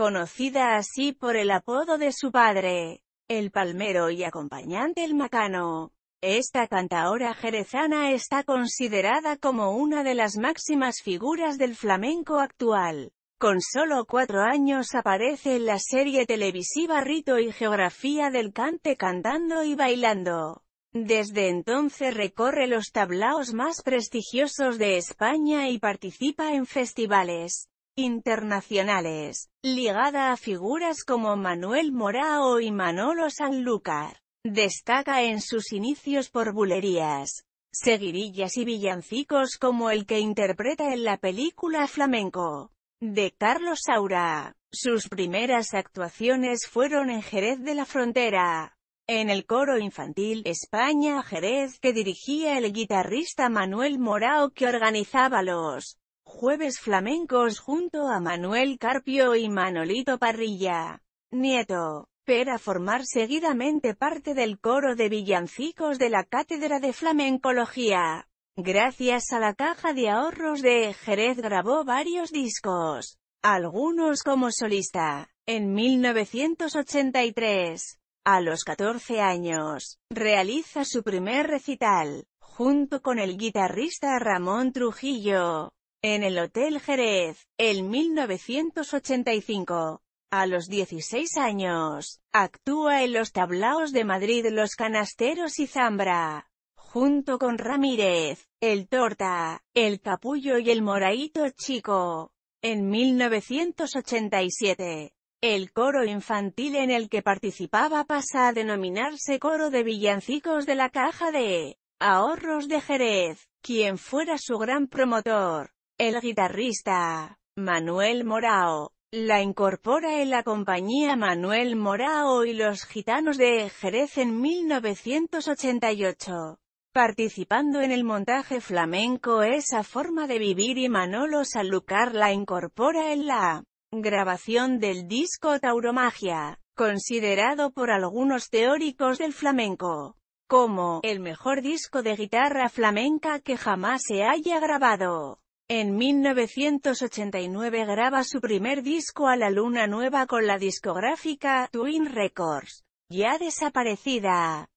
conocida así por el apodo de su padre, el palmero y acompañante el macano. Esta cantaora jerezana está considerada como una de las máximas figuras del flamenco actual. Con solo cuatro años aparece en la serie televisiva Rito y Geografía del Cante cantando y bailando. Desde entonces recorre los tablaos más prestigiosos de España y participa en festivales internacionales, ligada a figuras como Manuel Morao y Manolo Sanlúcar. Destaca en sus inicios por bulerías, seguirillas y villancicos como el que interpreta en la película Flamenco de Carlos Saura. Sus primeras actuaciones fueron en Jerez de la Frontera, en el coro infantil España Jerez que dirigía el guitarrista Manuel Morao que organizaba los Jueves Flamencos junto a Manuel Carpio y Manolito Parrilla. Nieto. para formar seguidamente parte del coro de villancicos de la Cátedra de Flamencología. Gracias a la caja de ahorros de Jerez grabó varios discos, algunos como solista. En 1983, a los 14 años, realiza su primer recital, junto con el guitarrista Ramón Trujillo en el Hotel Jerez, en 1985. A los 16 años, actúa en los tablaos de Madrid Los Canasteros y Zambra, junto con Ramírez, El Torta, El Capullo y El Moraito Chico. En 1987, el coro infantil en el que participaba pasa a denominarse Coro de Villancicos de la Caja de Ahorros de Jerez, quien fuera su gran promotor el guitarrista Manuel Morao. La incorpora en la compañía Manuel Morao y los Gitanos de Jerez en 1988. Participando en el montaje flamenco Esa forma de vivir y Manolo Sanlúcar la incorpora en la grabación del disco Tauromagia, considerado por algunos teóricos del flamenco como el mejor disco de guitarra flamenca que jamás se haya grabado. En 1989 graba su primer disco a la luna nueva con la discográfica Twin Records, ya desaparecida.